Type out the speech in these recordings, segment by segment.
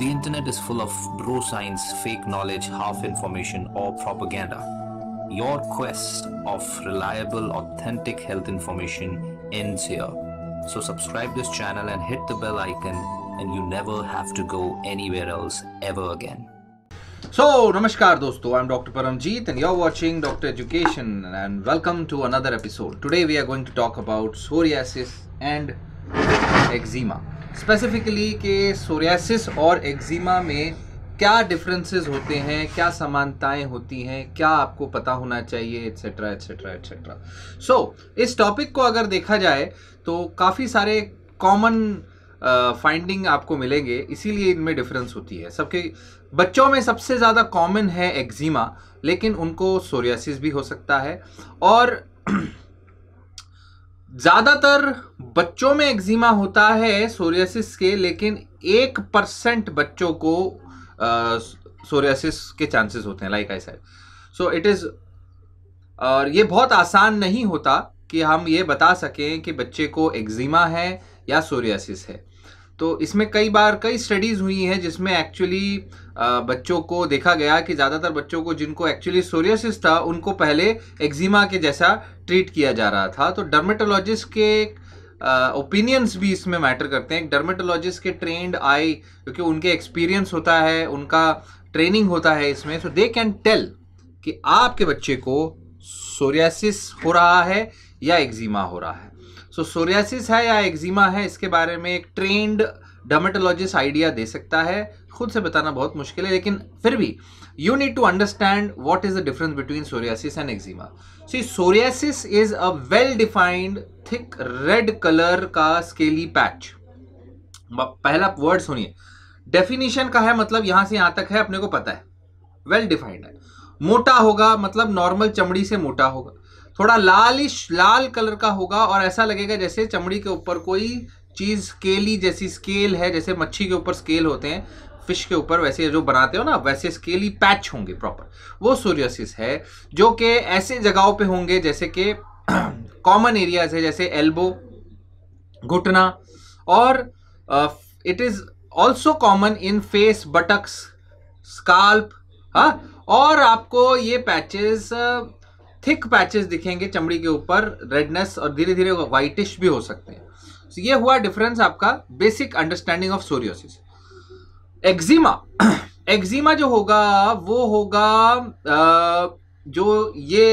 The internet is full of bro science, fake knowledge, half information, or propaganda. Your quest of reliable, authentic health information ends here. So subscribe this channel and hit the bell icon and you never have to go anywhere else ever again. So, Namaskar dosto, I'm Dr. Paramjeet and you're watching Dr. Education and welcome to another episode. Today we are going to talk about psoriasis and eczema. Specifically के psoriasis और eczema में क्या differences होते हैं क्या समानताएं होती हैं क्या आपको पता होना चाहिए एट्सेट्रा एट्सेट्रा एट्सेट्रा सो इस टॉपिक को अगर देखा जाए तो काफ़ी सारे कॉमन फाइंडिंग uh, आपको मिलेंगे इसीलिए इनमें डिफरेंस होती है सबके बच्चों में सबसे ज़्यादा कॉमन है एक्जिमा लेकिन उनको सोरियासिस भी हो सकता है और ज़्यादातर बच्चों में एक्जिमा होता है सोरियासिस के लेकिन एक परसेंट बच्चों को सोरियासिस के चांसेस होते हैं like I said so it is और ये बहुत आसान नहीं होता कि हम ये बता सकें कि बच्चे को एक्जिमा है या सोरियासिस है तो इसमें कई बार कई स्टडीज़ हुई हैं जिसमें एक्चुअली बच्चों को देखा गया कि ज़्यादातर बच्चों को जिनको एक्चुअली सोरियासिस था उनको पहले एक्जिमा के जैसा ट्रीट किया जा रहा था तो डर्मेटोलॉजिस्ट के ओपिनियंस भी इसमें मैटर करते हैं एक डर्मेटोलॉजिस्ट के ट्रेंड आई क्योंकि उनके एक्सपीरियंस होता है उनका ट्रेनिंग होता है इसमें सो दे कैन टेल कि आपके बच्चे को सोरियासिस हो रहा है या एक्जिमा हो रहा है सो so, सोरियासिस है या एक्जिमा है इसके बारे में एक ट्रेंड डर्मेटोलॉजिस्ट आइडिया दे सकता है खुद से बताना बहुत मुश्किल है लेकिन फिर भी you need to understand what is the difference between psoriasis and eczema see psoriasis is a well defined thick red colour का स्केली पैच पहला वर्ड सुनिए डेफिनेशन का है मतलब यहां से यहां तक है अपने को पता है वेल well डिफाइंड है मोटा होगा मतलब नॉर्मल चमड़ी से मोटा होगा थोड़ा लालिश लाल कलर का होगा और ऐसा लगेगा जैसे चमड़ी के ऊपर कोई चीज़ स्केली जैसी स्केल है जैसे मच्छी के ऊपर स्केल होते हैं फिश के ऊपर वैसे जो बनाते हो ना वैसे स्केली पैच होंगे प्रॉपर वो सूर्योसिस है जो कि ऐसे जगहों पे होंगे जैसे कि कॉमन एरियाज है जैसे एल्बो घुटना और it is also common in face buttocks scalp हा और आपको ये पैचेस थिक पैचेस दिखेंगे चमड़ी के ऊपर रेडनेस और धीरे धीरे व्हाइटिश भी हो सकते हैं so, ये हुआ डिफरेंस आपका basic understanding of psoriasis eczema eczema जो होगा वो होगा जो ये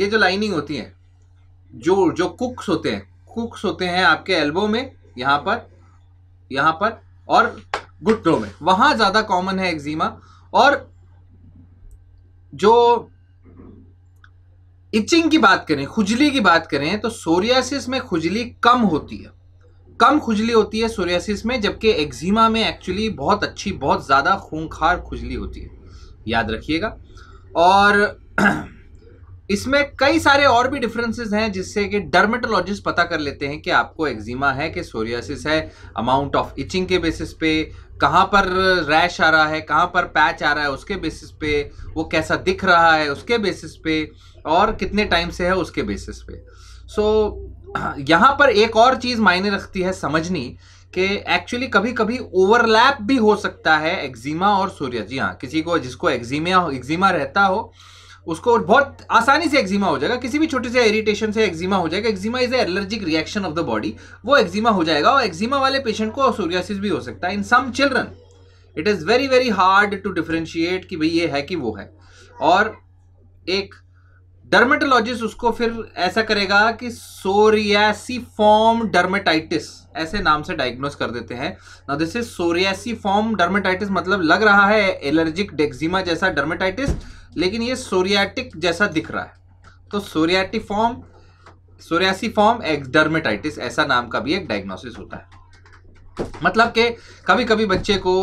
ये जो लाइनिंग होती है जो जो कुक्स होते हैं कुक्स होते हैं आपके एल्बो में यहाँ पर यहाँ पर और घुटनों में वहां ज़्यादा कॉमन है एक्जिमा और जो इचिंग की बात करें खुजली की बात करें तो सोरियासिस में खुजली कम होती है कम खुजली होती है सोरियासिस में जबकि एक्जिमा में एक्चुअली बहुत अच्छी बहुत ज़्यादा खूंखार खुजली होती है याद रखिएगा और इसमें कई सारे और भी डिफरेंसेस हैं जिससे कि डर्मेटोलॉजिस्ट पता कर लेते हैं कि आपको एक्जिमा है कि सोरियासिस है अमाउंट ऑफ इचिंग के बेसिस पे कहाँ पर रैश आ रहा है कहाँ पर पैच आ रहा है उसके बेसिस पे वो कैसा दिख रहा है उसके बेसिस पे और कितने टाइम से है उसके बेसिस पे सो so, यहाँ पर एक और चीज़ मायने रखती है समझनी कि एक्चुअली कभी कभी ओवरलैप भी हो सकता है एक्जिमा और सूर्य जी हाँ किसी को जिसको एक्जिमा एक्जिमा रहता हो उसको बहुत आसानी से एक्जिमा हो जाएगा किसी भी छोटे से इरिटेशन से एक्जिमा हो जाएगा eczema is allergic reaction of the body वो एक्जिमा हो जाएगा और एक्जिमा वाले पेशेंट को सूर्यासिस भी हो सकता है in some children it is very very hard to differentiate कि भाई ये है कि वो है और एक डर्मेटोलॉजिस्ट उसको फिर ऐसा करेगा कि फॉर्म डर्मेटाइटिस ऐसे नाम से डायग्नोस कर देते हैं ना दिस इज फॉर्म डर्मेटाइटिस मतलब लग रहा है एलर्जिक डेक्जिमा जैसा डर्मेटाइटिस लेकिन ये सोरियाटिक जैसा दिख रहा है तो psoriatic form psoriasiform ex dermatitis ऐसा नाम का भी एक डायग्नोसिस होता है मतलब कि कभी कभी बच्चे को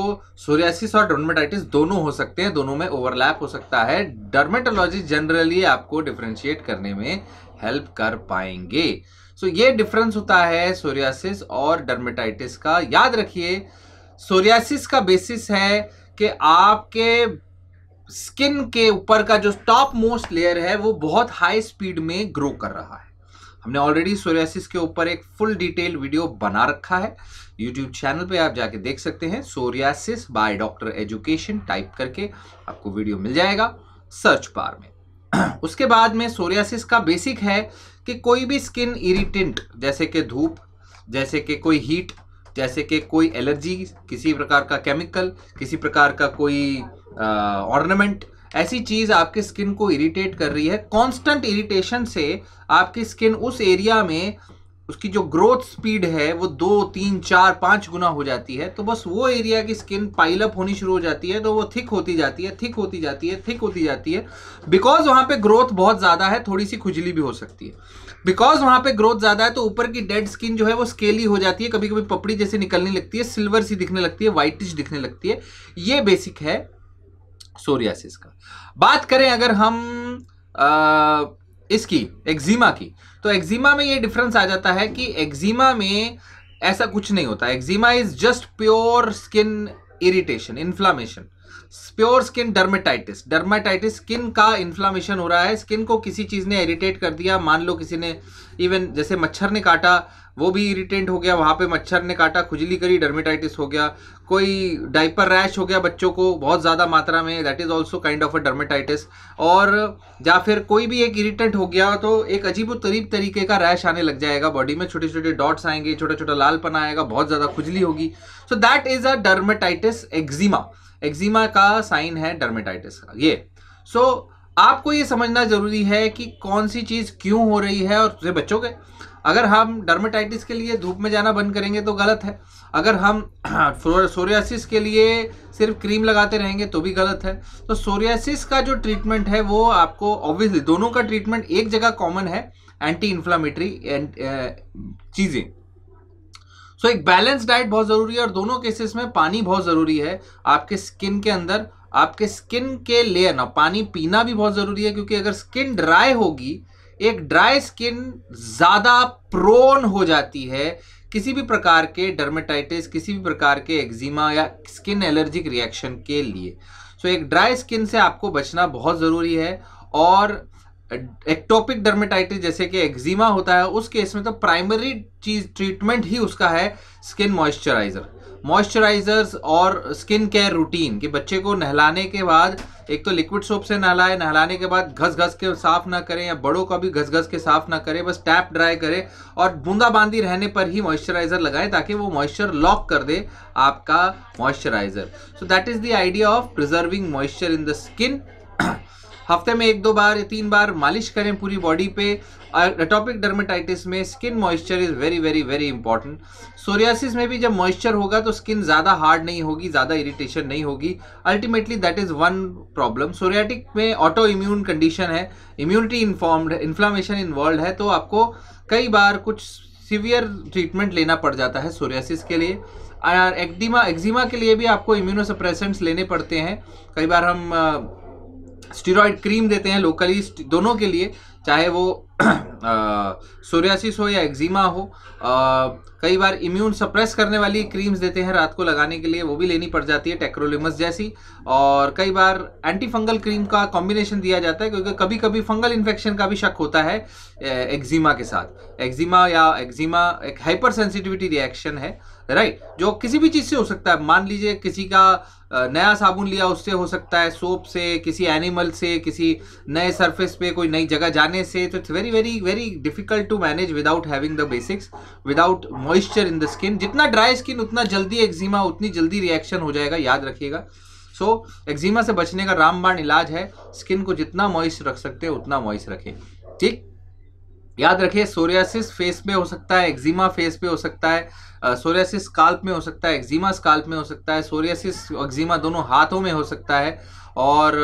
सोरियासिस और डर्मेटाइटिस दोनों हो सकते हैं दोनों में ओवरलैप हो सकता है डर्मेटोलॉजी जनरली आपको डिफ्रेंशिएट करने में हेल्प कर पाएंगे सो so, ये डिफरेंस होता है सोरियासिस और डर्मेटाइटिस का याद रखिए सोरियासिस का बेसिस है कि आपके स्किन के ऊपर का जो टॉप मोस्ट लेयर है वो बहुत हाई स्पीड में ग्रो कर रहा है हमने ऑलरेडी सोरियासिस के ऊपर एक फुल डिटेल वीडियो बना रखा है यूट्यूब चैनल पे आप जाके देख सकते हैं psoriasis by doctor education type करके आपको वीडियो मिल जाएगा सर्च बार में उसके बाद में सोरियासिस का बेसिक है कि कोई भी स्किन इरिटेंट जैसे कि धूप जैसे कि कोई हीट जैसे कि कोई एलर्जी किसी प्रकार का केमिकल किसी प्रकार का कोई ऑर्नामेंट ऐसी चीज़ आपकी स्किन को इरिटेट कर रही है कांस्टेंट इरिटेशन से आपकी स्किन उस एरिया में उसकी जो ग्रोथ स्पीड है वो दो तीन चार पाँच गुना हो जाती है तो बस वो एरिया की स्किन पाइलअप होनी शुरू हो जाती है तो वो थिक होती जाती है थिक होती जाती है थिक होती जाती है बिकॉज वहाँ पे ग्रोथ बहुत ज़्यादा है थोड़ी सी खुजली भी हो सकती है बिकॉज वहाँ पे ग्रोथ ज़्यादा है तो ऊपर की डेड स्किन जो है वो स्केली हो जाती है कभी कभी पपड़ी जैसे निकलने लगती है सिल्वर सी दिखने लगती है वाइटिश दिखने लगती है ये बेसिक है सोरियासिस का बात करें अगर हम आ, इसकी एक्जिमा की तो एक्जिमा में ये डिफरेंस आ जाता है कि एक्जिमा में ऐसा कुछ नहीं होता eczema is just pure skin irritation inflammation pure skin dermatitis dermatitis skin का इन्फ्लामेशन हो रहा है स्किन को किसी चीज़ ने इरिटेट कर दिया मान लो किसी ने इवन जैसे मच्छर ने काटा वो भी इरिटेंट हो गया वहाँ पे मच्छर ने काटा खुजली करी डर्मेटाइटिस हो गया कोई डाइपर रैश हो गया बच्चों को बहुत ज़्यादा मात्रा में that is also kind of a dermatitis और या फिर कोई भी एक इरिटेंट हो गया तो एक अजीब तरीब तरीके का रैश आने लग जाएगा बॉडी में छोटे छोटे डॉट्स आएंगे छोटा छोटा लालपन आएगा बहुत ज़्यादा खुजली होगी so that is a dermatitis eczema eczema का साइन है डर्मेटाइटिस का ये सो so, आपको ये समझना ज़रूरी है कि कौन सी चीज़ क्यों हो रही है और बच्चों बचोगे अगर हम डर्मेटाइटिस के लिए धूप में जाना बंद करेंगे तो गलत है अगर हम सोरियासिस के लिए सिर्फ क्रीम लगाते रहेंगे तो भी गलत है तो सोरियासिस का जो ट्रीटमेंट है वो आपको ऑब्वियसली दोनों का ट्रीटमेंट एक जगह कॉमन है एंटी इन्फ्लामेटरी चीज़ें सो so, एक बैलेंस डाइट बहुत ज़रूरी है और दोनों केसेस में पानी बहुत ज़रूरी है आपके स्किन के अंदर आपके स्किन के लेयर ना पानी पीना भी बहुत ज़रूरी है क्योंकि अगर स्किन ड्राई होगी एक ड्राई स्किन ज़्यादा प्रोन हो जाती है किसी भी प्रकार के डर्मेटाइटिस किसी भी प्रकार के एक्जिमा या स्किन एलर्जिक रिएक्शन के लिए सो so, एक ड्राई स्किन से आपको बचना बहुत ज़रूरी है और एक्टोपिक डर्मेटाइटिस जैसे कि एक्जिमा होता है उस केस में तो प्राइमरी चीज ट्रीटमेंट ही उसका है स्किन मॉइस्चराइजर मॉइस्चराइजर्स और स्किन केयर रूटीन कि बच्चे को नहलाने के बाद एक तो लिक्विड सोप से नहलाए नहलाने के बाद घस घस के साफ ना करें या बड़ों का भी घस घस के साफ ना करें बस टैप ड्राई करें और बूंदाबांदी रहने पर ही मॉइस्चराइजर लगाएं ताकि वो मॉइस्चर लॉक कर दे आपका moisturiser so that is the idea of preserving moisture in the skin हफ्ते में एक दो बार या तीन बार मालिश करें पूरी बॉडी पे और एटॉपिक डर्मेटाइटिस में skin moisture is very very very important psoriasis में भी जब मॉइस्चर होगा तो स्किन ज़्यादा हार्ड नहीं होगी ज़्यादा इरिटेशन नहीं होगी ultimately that is one problem psoriatic में ऑटो इम्यून कंडीशन है इम्यूनिटी इन्फॉर्म्ड इन्फ्लामेशन इन्वॉल्व है तो आपको कई बार कुछ सीवियर ट्रीटमेंट लेना पड़ जाता है सोरियासिस के लिए और एक्डिमा एक्जिमा के लिए भी आपको इम्यूनोसप्रेसेंट्स लेने पड़ते हैं कई बार हम स्टीरॉयड क्रीम देते हैं लोकली दोनों के लिए चाहे वो सोरियासिस हो या एक्जिमा हो कई बार इम्यून सप्रेस करने वाली क्रीम्स देते हैं रात को लगाने के लिए वो भी लेनी पड़ जाती है टेक्रोलिमस जैसी और कई बार एंटी फंगल क्रीम का कॉम्बिनेशन दिया जाता है क्योंकि कभी कभी फंगल इन्फेक्शन का भी शक होता है एक्जिमा के साथ एक्जिमा या एक्जिमा एक हाइपर सेंसिटिविटी रिएक्शन है राइट जो किसी भी चीज़ से हो सकता है मान लीजिए किसी का नया साबुन लिया उससे हो सकता है सोप से किसी एनिमल से किसी नए सरफेस पे कोई नई जगह जाने से तो it's very very very difficult to manage without having the basics without moisture in the skin जितना dry skin उतना जल्दी eczema उतनी जल्दी reaction हो जाएगा याद रखिएगा सो so, eczema से बचने का रामबाण इलाज है स्किन को जितना मॉइस्ट रख सकते हैं उतना मॉइस्ट रखें ठीक याद रखिए सोरियासिस फेस पे हो सकता है एक्जिमा फेस पे हो सकता है सोरियासिस स्काल्प में हो सकता है एक्जिमा स्काल्प में हो सकता है सोरियासिस एक्जिमा दोनों हाथों में हो सकता है और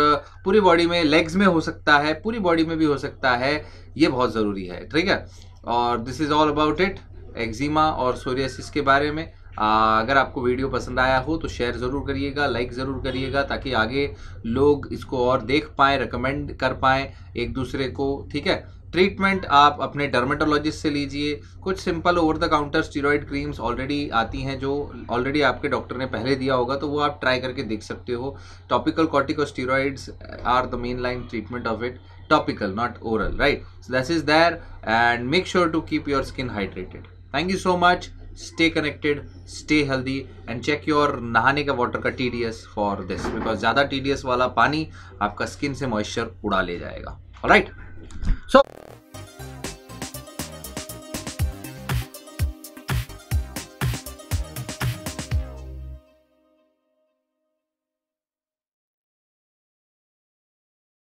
पूरी बॉडी में लेग्स में हो सकता है पूरी बॉडी में भी हो सकता है ये बहुत ज़रूरी है ठीक है और this is all about it eczema और सोरियासिस के बारे में आ, अगर आपको वीडियो पसंद आया हो तो शेयर ज़रूर करिएगा लाइक ज़रूर करिएगा ताकि आगे लोग इसको और देख पाएँ रिकमेंड कर पाएँ एक दूसरे को ठीक है ट्रीटमेंट आप अपने डर्मेटोलॉजिस्ट से लीजिए कुछ simple over the counter steroid creams already आती हैं जो ऑलरेडी आपके डॉक्टर ने पहले दिया होगा तो वो आप ट्राई करके देख सकते हो topical corticosteroids are the main line treatment of it topical not oral right so is there and make sure to keep your skin hydrated thank you so much stay connected stay stay and check your नहाने का water का T D S for this because ज़्यादा T D S वाला पानी आपका skin से moisture उड़ा ले जाएगा राइट right? So